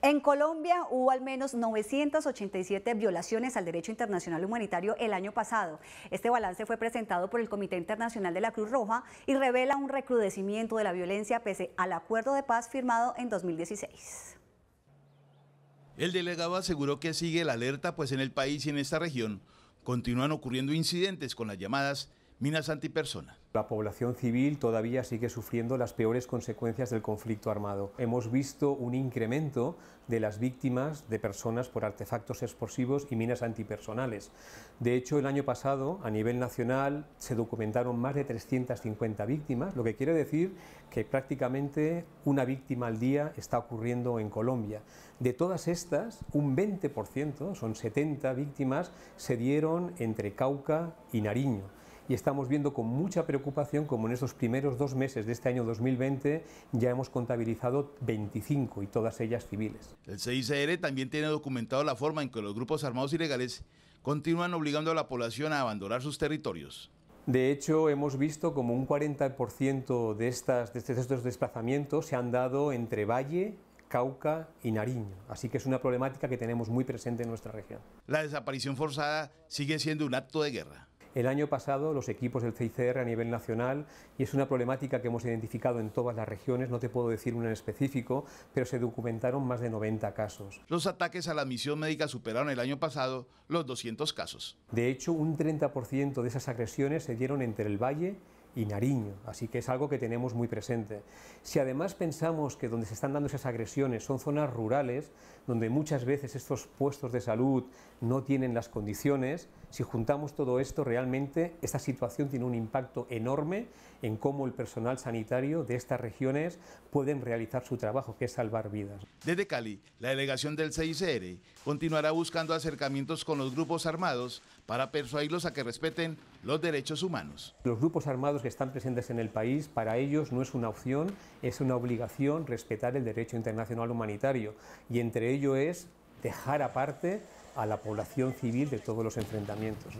En Colombia hubo al menos 987 violaciones al derecho internacional humanitario el año pasado. Este balance fue presentado por el Comité Internacional de la Cruz Roja y revela un recrudecimiento de la violencia pese al acuerdo de paz firmado en 2016. El delegado aseguró que sigue la alerta, pues en el país y en esta región continúan ocurriendo incidentes con las llamadas Minas antipersona. La población civil todavía sigue sufriendo las peores consecuencias del conflicto armado. Hemos visto un incremento de las víctimas de personas por artefactos explosivos y minas antipersonales. De hecho, el año pasado, a nivel nacional, se documentaron más de 350 víctimas, lo que quiere decir que prácticamente una víctima al día está ocurriendo en Colombia. De todas estas, un 20%, son 70 víctimas, se dieron entre Cauca y Nariño y estamos viendo con mucha preocupación como en estos primeros dos meses de este año 2020 ya hemos contabilizado 25 y todas ellas civiles. El CICR también tiene documentado la forma en que los grupos armados ilegales continúan obligando a la población a abandonar sus territorios. De hecho, hemos visto como un 40% de, de estos desplazamientos se han dado entre Valle, Cauca y Nariño. Así que es una problemática que tenemos muy presente en nuestra región. La desaparición forzada sigue siendo un acto de guerra el año pasado los equipos del CICR a nivel nacional, y es una problemática que hemos identificado en todas las regiones, no te puedo decir una en específico, pero se documentaron más de 90 casos. Los ataques a la misión médica superaron el año pasado los 200 casos. De hecho, un 30% de esas agresiones se dieron entre el Valle y Nariño, así que es algo que tenemos muy presente. Si además pensamos que donde se están dando esas agresiones son zonas rurales, donde muchas veces estos puestos de salud no tienen las condiciones, si juntamos todo esto, realmente esta situación tiene un impacto enorme en cómo el personal sanitario de estas regiones pueden realizar su trabajo, que es salvar vidas. Desde Cali, la delegación del CICR continuará buscando acercamientos con los grupos armados para persuadirlos a que respeten los derechos humanos. Los grupos armados que están presentes en el país, para ellos no es una opción, es una obligación respetar el derecho internacional humanitario y entre ello es dejar aparte a la población civil de todos los enfrentamientos.